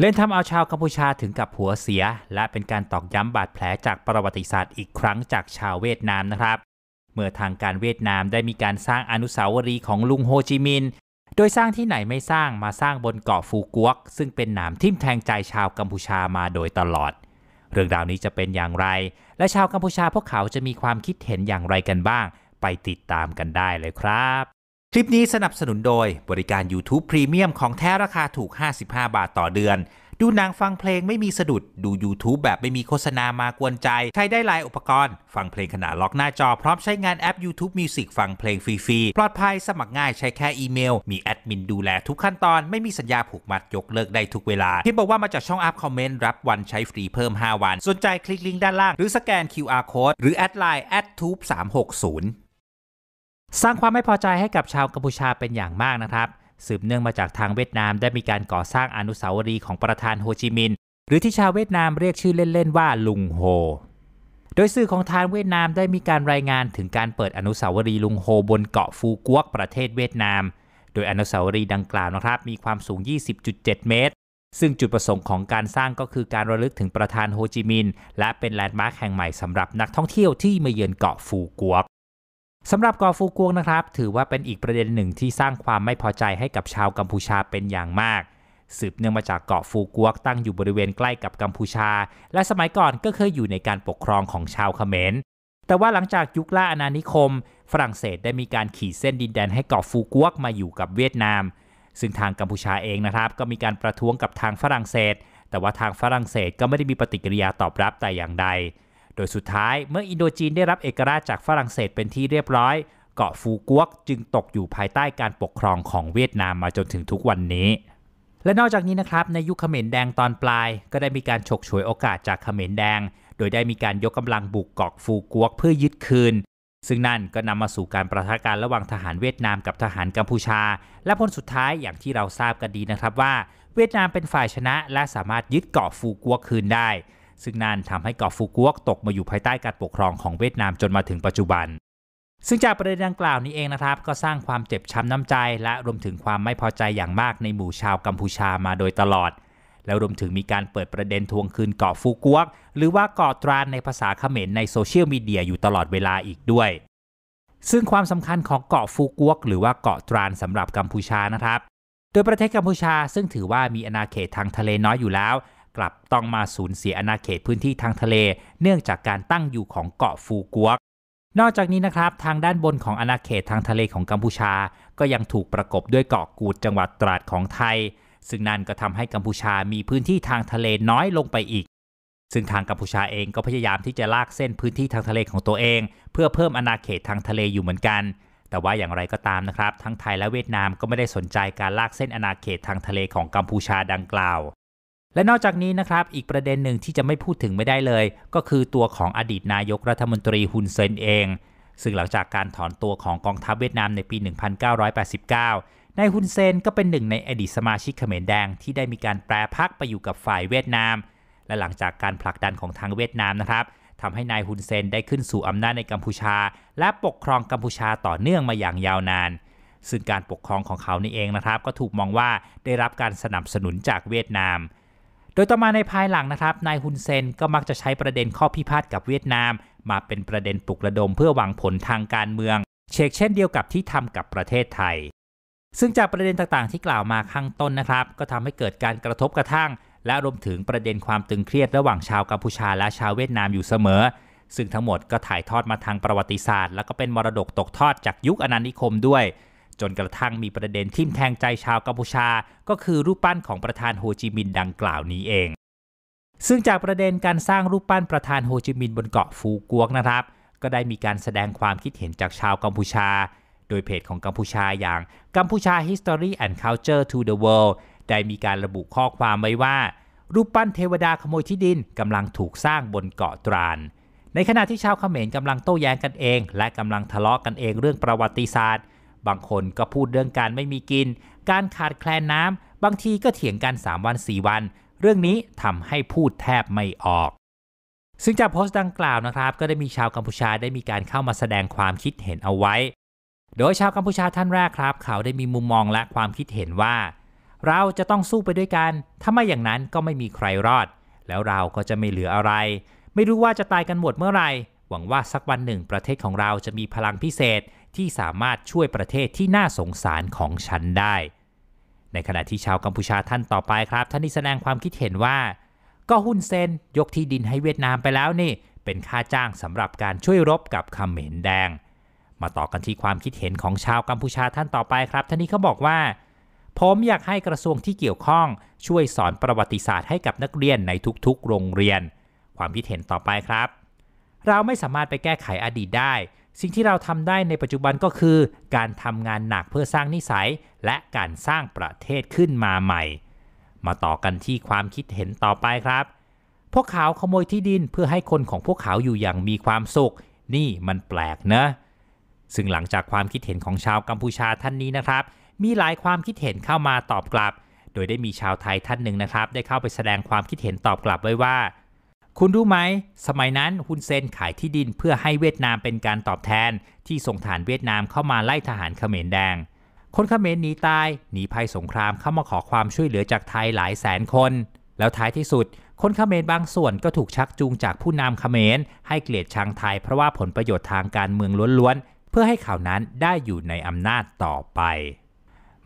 เล่นทำเอาชาวกัมพูชาถึงกับหัวเสีย และเป็นการตอกย้ำบาดแผลจากประวัติศาสตร์อีกครั้งจากชาวเวียดนามนะครับ เมื่อทางการเวียดนามได้มีการสร้างอนุสาวรีย์ของลุงโฮจิมินห์โดยสร้างที่ไหนไม่สร้างมาสร้างบนเกาะฟูกวก ซึ่งเป็นหนามทิ่มแทงใจชาวกัมพูชามาโดยตลอด เรื่องราวนี้จะเป็นอย่างไร และชาวกัมพูชาพวกเขาจะมีความคิดเห็นอย่างไรกันบ้าง ไปติดตามกันได้เลยครับคลิปนี้สนับสนุนโดยบริการ YouTube Premium ของแท้ราคาถูก 55 บาทต่อเดือน ดูนางฟังเพลงไม่มีสะดุดดู YouTube แบบไม่มีโฆษณามากวนใจ ใช้ได้หลายอุปกรณ์ฟังเพลงขณะล็อกหน้าจอ พร้อมใช้งานแอป YouTube Music ฟังเพลงฟรี ๆ ปลอดภัยสมัครง่ายใช้แค่อีเมลมีแอดมินดูแลทุกขั้นตอน ไม่มีสัญญาผูกมัดยกเลิกได้ทุกเวลาที่บอกว่ามาจากช่องอัพคอมเมนต์รับวันใช้ฟรีเพิ่ม 5 วันสนใจคลิกลิงก์ด้านล่างหรือสแกน QR Code หรือแอดไลน์แอดทูบ360สร้างความไม่พอใจให้กับชาวกัมพูชาเป็นอย่างมากนะครับ สืบเนื่องมาจากทางเวียดนามได้มีการก่อสร้างอนุสาวรีย์ของประธานโฮจิมินห์หรือที่ชาวเวียดนามเรียกชื่อเล่น ๆ ว่าลุงโฮ โดยสื่อของทางเวียดนามได้มีการรายงานถึงการเปิดอนุสาวรีย์ลุงโฮบนเกาะฟูกวกประเทศเวียดนาม โดยอนุสาวรีย์ดังกล่าวนะครับมีความสูง 20.7 เมตร ซึ่งจุดประสงค์ของการสร้างก็คือการระลึกถึงประธานโฮจิมินห์และเป็นแลนด์มาร์คแห่งใหม่สำหรับ นักท่องเที่ยวที่มาเยือนเกาะฟูกวกสำหรับกอฟูกวงนะครับ ถือว่าเป็นอีกประเด็นหนึ่งที่สร้างความไม่พอใจให้กับชาวกัมพูชาเป็นอย่างมาก สืบเนื่องมาจากเกาะฟูกวกตั้งอยู่บริเวณใกล้กับกัมพูชา และสมัยก่อนก็เคยอยู่ในการปกครองของชาวเขมรแต่ว่าหลังจากยุคล่าอาณานิคม ฝรั่งเศสได้มีการขีดเส้นดินแดนให้เกาะฟูกวกมาอยู่กับเวียดนาม ซึ่งทางกัมพูชาเองนะครับก็มีการประท้วงกับทางฝรั่งเศส แต่ว่าทางฝรั่งเศสก็ไม่ได้มีปฏิกิริยาตอบรับแต่อย่างใดโดยสุดท้ายเมื่ออินโดจีนได้รับเอกราชจากฝรั่งเศสเป็นที่เรียบร้อย เกาะฟูกวกจึงตกอยู่ภายใต้การปกครองของเวียดนามมาจนถึงทุกวันนี้ และนอกจากนี้นะครับในยุคเขมรแดงตอนปลาย ก็ได้มีการฉกฉวยโอกาสจากเขมรแดง โดยได้มีการยกกำลังบุกเกาะฟูกวกเพื่อยึดคืนซึ่งนั่นก็นำมาสู่การประทะกันระหว่างทหารเวียดนามกับทหารกัมพูชา และผลสุดท้ายอย่างที่เราทราบกันดีนะครับว่า เวียดนามเป็นฝ่ายชนะ และสามารถยึดเกาะฟูกวกคืนได้ซึ่งนั่นทำให้เกาะฟูกวกตกมาอยู่ภายใต้การปกครองของเวียดนามจนมาถึงปัจจุบัน ซึ่งจากประเด็นดังกล่าวนี้เองนะครับ ก็สร้างความเจ็บช้ำน้ำใจ และรวมถึงความไม่พอใจอย่างมากในหมู่ชาวกัมพูชามาโดยตลอด แล้วรวมถึงมีการเปิดประเด็นทวงคืนเกาะฟูกวก หรือว่าเกาะตรานในภาษาเขมรในโซเชียลมีเดียอยู่ตลอดเวลาอีกด้วย ซึ่งความสำคัญของเกาะฟูกวก หรือว่าเกาะตรานสำหรับกัมพูชานะครับ โดยประเทศกัมพูชาซึ่งถือว่ามีอาณาเขตทางทะเลน้อยอยู่แล้วกลับต้องมาสูญเสียอาณาเขตพื้นที่ทางทะเล เนื่องจากการตั้งอยู่ของเกาะฟูกวก นอกจากนี้นะครับทางด้านบนของอาณาเขตทางทะเลของกัมพูชา ก็ยังถูกประกบด้วยเกาะกูดจังหวัดตราดของไทย ซึ่งนั่นก็ทำให้กัมพูชามีพื้นที่ทางทะเลน้อยลงไปอีก ซึ่งทางกัมพูชาเองก็พยายามที่จะลากเส้นพื้นที่ทางทะเลของตัวเอง เพื่อเพิ่มอาณาเขตทางทะเลอยู่เหมือนกัน แต่ว่าอย่างไรก็ตามนะครับ ทั้งไทยและเวียดนามก็ไม่ได้สนใจการลากเส้นอาณาเขตทางทะเลของกัมพูชาดังกล่าวและนอกจากนี้นะครับ อีกประเด็นหนึ่งที่จะไม่พูดถึงไม่ได้เลย ก็คือตัวของอดีตนายกรัฐมนตรีฮุนเซนเอง ซึ่งหลังจากการถอนตัวของกองทัพเวียดนามในปี 1989นายฮุนเซนก็เป็นหนึ่งในอดีตสมาชิกเขมรแดงที่ได้มีการแปรพักไปอยู่กับฝ่ายเวียดนาม และหลังจากการผลักดันของทางเวียดนามนะครับทำให้นายฮุนเซนได้ขึ้นสู่อำนาจในกัมพูชา และปกครองกัมพูชาต่อเนื่องมาอย่างยาวนาน ซึ่งการปกครองของเขานี่เองนะครับ ก็ถูกมองว่าได้รับการสนับสนุนจากเวียดนามโดยต่อมาในภายหลังนะครับ นายฮุนเซนก็มักจะใช้ประเด็นข้อพิพาทกับเวียดนาม มาเป็นประเด็นปลุกระดมเพื่อหวังผลทางการเมือง เชกเช่นเดียวกับที่ทำกับประเทศไทย ซึ่งจากประเด็นต่างๆที่กล่าวมาข้างต้นนะครับ ก็ทำให้เกิดการกระทบกระทั่ง และรวมถึงประเด็นความตึงเครียดระหว่างชาวกัมพูชาและชาวเวียดนามอยู่เสมอ ซึ่งทั้งหมดก็ถ่ายทอดมาทางประวัติศาสตร์และก็เป็นมรดกตกทอดจากยุคอนานิคมด้วยจนกระทั่งมีประเด็นทิ่มแทงใจชาวกัมพูชาก็คือรูปปั้นของประธานโฮจิมินห์ดังกล่าวนี้เอง ซึ่งจากประเด็นการสร้างรูปปั้นประธานโฮจิมินห์บนเกาะฟูกวกนะครับ ก็ได้มีการแสดงความคิดเห็นจากชาวกัมพูชา โดยเพจของกัมพูชาอย่างกัมพูชา History and Culture to the World ได้มีการระบุข้อความไว้ว่า รูปปั้นเทวดาขโมยที่ดินกำลังถูกสร้างบนเกาะตราน ในขณะที่ชาวเขมรกำลังโต้แย้งกันเองและกำลังทะเลาะกันเองเรื่องประวัติศาสตร์บางคนก็พูดเรื่องการไม่มีกิน การขาดแคลนน้ำ บางทีก็เถียงกัน3วัน4 วัน เรื่องนี้ทำให้พูดแทบไม่ออก ซึ่งจากโพสต์ดังกล่าวนะครับ ก็ได้มีชาวกัมพูชาได้มีการเข้ามาแสดงความคิดเห็นเอาไว้ โดยชาวกัมพูชาท่านแรกครับ เขาได้มีมุมมองและความคิดเห็นว่า เราจะต้องสู้ไปด้วยกัน ถ้าไม่อย่างนั้นก็ไม่มีใครรอด แล้วเราก็จะไม่เหลืออะไร ไม่รู้ว่าจะตายกันหมดเมื่อไหร่วังว่าสักวันหนึ่งประเทศของเราจะมีพลังพิเศษที่สามารถช่วยประเทศที่น่าสงสารของฉันได้ ในขณะที่ชาวกัมพูชาท่านต่อไปครับท่านที่แสดงความคิดเห็นว่า ก็หุ้นเซนยกที่ดินให้เวียดนามไปแล้วนี่ เป็นค่าจ้างสำหรับการช่วยรบกับคำเหม็นแดง มาต่อกันที่ความคิดเห็นของชาวกัมพูชาท่านต่อไปครับท่านนี้เขาบอกว่าผมอยากให้กระทรวงที่เกี่ยวข้อง ช่วยสอนประวัติศาสตร์ให้กับนักเรียนในทุกๆโรงเรียน ความคิดเห็นต่อไปครับเราไม่สามารถไปแก้ไขอดีตได้ สิ่งที่เราทำได้ในปัจจุบันก็คือ การทำงานหนักเพื่อสร้างนิสัย และการสร้างประเทศขึ้นมาใหม่ มาต่อกันที่ความคิดเห็นต่อไปครับ พวกเขาขโมยที่ดินเพื่อให้คนของพวกเขาอยู่อย่างมีความสุข นี่มันแปลกนะ ซึ่งหลังจากความคิดเห็นของชาวกัมพูชาท่านนี้นะครับ มีหลายความคิดเห็นเข้ามาตอบกลับ โดยได้มีชาวไทยท่านหนึ่งนะครับ ได้เข้าไปแสดงความคิดเห็นตอบกลับไว้ว่าคุณรู้ไหม สมัยนั้นฮุนเซนขายที่ดินเพื่อให้เวียดนามเป็นการตอบแทนที่ส่งฐานเวียดนามเข้ามาไล่ทหารเขมรแดง คนเขมรหนีตายหนีภัยสงครามเข้ามาขอความช่วยเหลือจากไทยหลายแสนคน แล้วท้ายที่สุด คนเขมรบางส่วนก็ถูกชักจูงจากผู้นำเขมรให้เกลียดชังไทยเพราะว่าผลประโยชน์ทางการเมืองล้วนๆเพื่อให้ข่าวนั้นได้อยู่ในอำนาจต่อไป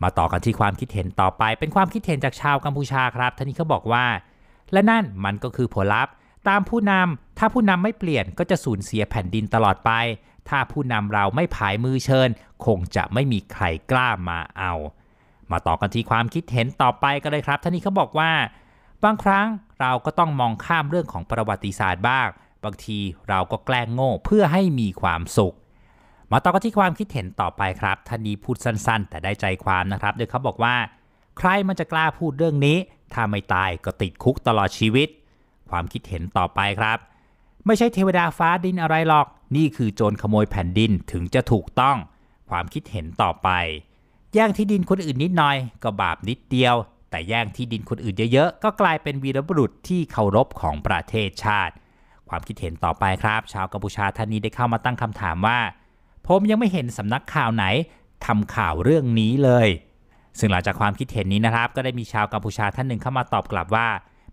มาต่อกันที่ความคิดเห็นต่อไป เป็นความคิดเห็นจากชาวกัมพูชาครับ ท่านนี้เขาบอกว่า และนั่นมันก็คือผลลัพธ์ตามผู้นำถ้าผู้นำไม่เปลี่ยนก็จะสูญเสียแผ่นดินตลอดไป ถ้าผู้นำเราไม่ผายมือเชิญ คงจะไม่มีใครกล้ามาเอา มาต่อกันที่ความคิดเห็นต่อไปกันเลยครับท่านนี้เขาบอกว่าบางครั้งเราก็ต้องมองข้ามเรื่องของประวัติศาสตร์บ้าง บางทีเราก็แกล้งโง่เพื่อให้มีความสุขมาต่อกันที่ความคิดเห็นต่อไปครับท่านนี้พูดสั้นๆ แต่ได้ใจความนะครับโดยเขาบอกว่า ใครมันจะกล้าพูดเรื่องนี้ ถ้าไม่ตายก็ติดคุกตลอดชีวิตความคิดเห็นต่อไปครับ ไม่ใช่เทวดาฟ้าดินอะไรหรอก นี่คือโจรขโมยแผ่นดินถึงจะถูกต้อง ความคิดเห็นต่อไป แย่งที่ดินคนอื่นนิดหน่อย ก็บาปนิดเดียว แต่แย่งที่ดินคนอื่นเยอะๆก็กลายเป็นวีรบุรุษที่เคารพของประเทศชาติ ความคิดเห็นต่อไปครับ ชาวกัมพูชาท่านนี้ได้เข้ามาตั้งคำถามว่าผมยังไม่เห็นสำนักข่าวไหนทำข่าวเรื่องนี้เลย ซึ่งหลังจากความคิดเห็นนี้นะครับ ก็ได้มีชาวกัมพูชาท่านหนึ่งเข้ามาตอบกลับว่า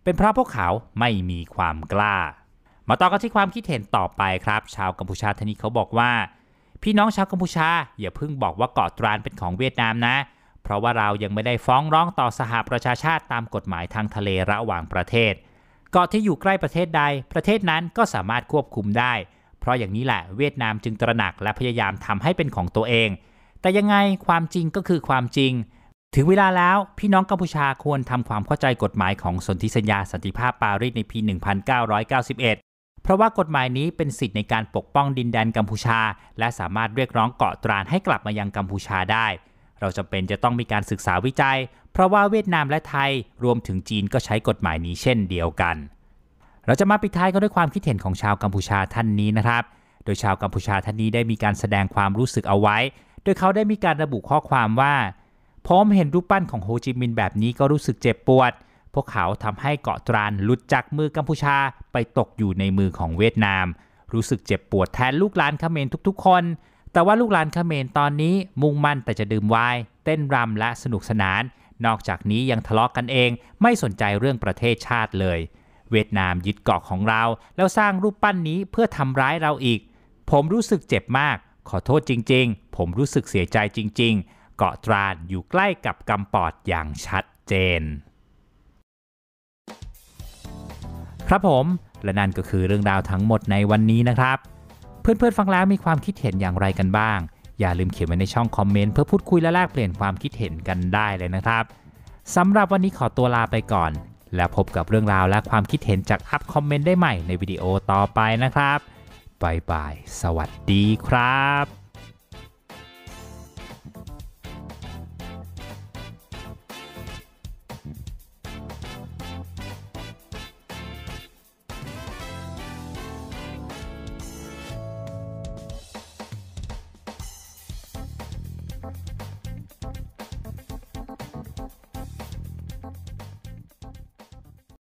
เป็นเพราะพวกเขาไม่มีความกล้า มาต่อกันที่ความคิดเห็นต่อไปครับ ชาวกัมพูชาท่านนี้เขาบอกว่า พี่น้องชาวกัมพูชาอย่าเพิ่งบอกว่าเกาะตรานเป็นของเวียดนามนะ เพราะว่าเรายังไม่ได้ฟ้องร้องต่อสหประชาชาติตามกฎหมายทางทะเลระหว่างประเทศ เกาะที่อยู่ใกล้ประเทศใด ประเทศนั้นก็สามารถควบคุมได้ เพราะอย่างนี้แหละเวียดนามจึงตระหนักและพยายามทำให้เป็นของตัวเอง แต่ยังไงความจริงก็คือความจริงถึงเวลาแล้วพี่น้องกัมพูชาควรทำความเข้าใจกฎหมายของสนธิสัญญาสันติภาพปารีสในปี 1991 เพราะว่ากฎหมายนี้เป็นสิทธิในการปกป้องดินแดนกัมพูชา และสามารถเรียกร้องเกาะตรานให้กลับมายังกัมพูชาได้ เราจำเป็นจะต้องมีการศึกษาวิจัย เพราะว่าเวียดนามและไทยรวมถึงจีนก็ใช้กฎหมายนี้เช่นเดียวกัน เราจะมาปิดท้ายกันด้วยความคิดเห็นของชาวกัมพูชาท่านนี้นะครับ โดยชาวกัมพูชาท่านนี้ได้มีการแสดงความรู้สึกเอาไว้ โดยเขาได้มีการระบุข้อความว่าผมเห็นรูปปั้นของโฮจิมินห์แบบนี้ก็รู้สึกเจ็บปวด พวกเขาทำให้เกาะตรานหลุดจากมือกัมพูชาไปตกอยู่ในมือของเวียดนาม รู้สึกเจ็บปวดแทนลูกหลานเขมรทุกๆคน แต่ว่าลูกหลานเขมรตอนนี้มุ่งมั่นแต่จะดื่มวาย เต้นรำและสนุกสนาน นอกจากนี้ยังทะเลาะกกันเอง ไม่สนใจเรื่องประเทศชาติเลย เวียดนามยึดเกาะของเรา แล้วสร้างรูปปั้นนี้เพื่อทำร้ายเราอีก ผมรู้สึกเจ็บมาก ขอโทษจริงๆ ผมรู้สึกเสียใจจริง ๆเกาะตราดอยู่ใกล้กับกำปอดอย่างชัดเจน ครับผม และนั่นก็คือเรื่องราวทั้งหมดในวันนี้นะครับ เพื่อนๆฟังแล้วมีความคิดเห็นอย่างไรกันบ้าง อย่าลืมเขียนไว้ในช่องคอมเมนต์เพื่อพูดคุยและแลกเปลี่ยนความคิดเห็นกันได้เลยนะครับสำหรับวันนี้ขอตัวลาไปก่อน แล้วพบกับเรื่องราวและความคิดเห็นจากอัพคอมเมนต์ได้ใหม่ในวิดีโอต่อไปนะครับบายบายสวัสดีครับ